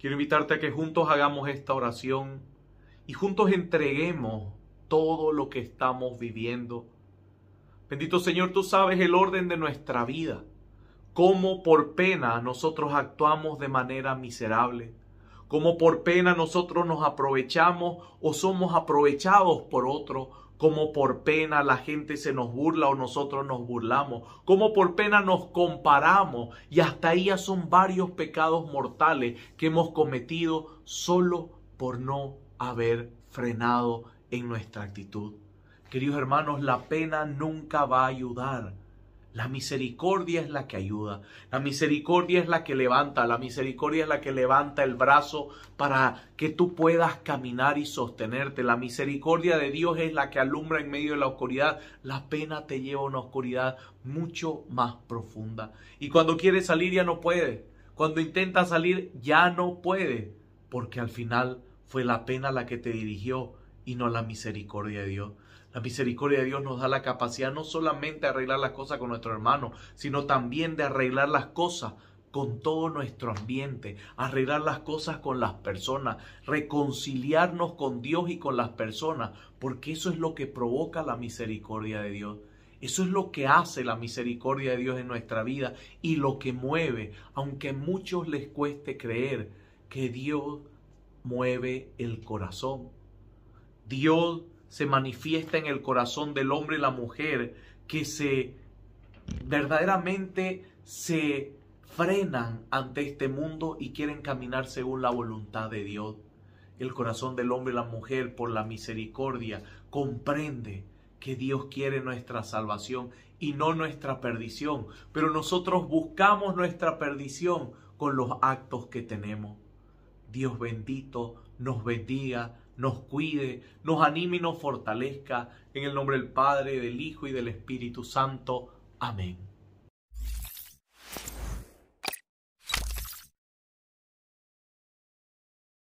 Quiero invitarte a que juntos hagamos esta oración y juntos entreguemos todo lo que estamos viviendo. Bendito Señor, tú sabes el orden de nuestra vida, cómo por pena nosotros actuamos de manera miserable como por pena nosotros nos aprovechamos o somos aprovechados por otro, como por pena la gente se nos burla o nosotros nos burlamos, como por pena nos comparamos y hasta ahí son varios pecados mortales que hemos cometido solo por no haber frenado en nuestra actitud. Queridos hermanos, la pena nunca va a ayudar la misericordia es la que ayuda, la misericordia es la que levanta, la misericordia es la que levanta el brazo para que tú puedas caminar y sostenerte. La misericordia de Dios es la que alumbra en medio de la oscuridad. La pena te lleva a una oscuridad mucho más profunda. Y cuando quieres salir ya no puede. Cuando intentas salir ya no puede, Porque al final fue la pena la que te dirigió y no la misericordia de Dios. La misericordia de Dios nos da la capacidad no solamente de arreglar las cosas con nuestro hermano, sino también de arreglar las cosas con todo nuestro ambiente, arreglar las cosas con las personas, reconciliarnos con Dios y con las personas, porque eso es lo que provoca la misericordia de Dios. Eso es lo que hace la misericordia de Dios en nuestra vida y lo que mueve, aunque a muchos les cueste creer que Dios mueve el corazón Dios se manifiesta en el corazón del hombre y la mujer que se verdaderamente se frenan ante este mundo y quieren caminar según la voluntad de Dios. El corazón del hombre y la mujer por la misericordia comprende que Dios quiere nuestra salvación y no nuestra perdición, pero nosotros buscamos nuestra perdición con los actos que tenemos. Dios bendito nos bendiga, nos cuide, nos anime y nos fortalezca. En el nombre del Padre, del Hijo y del Espíritu Santo. Amén.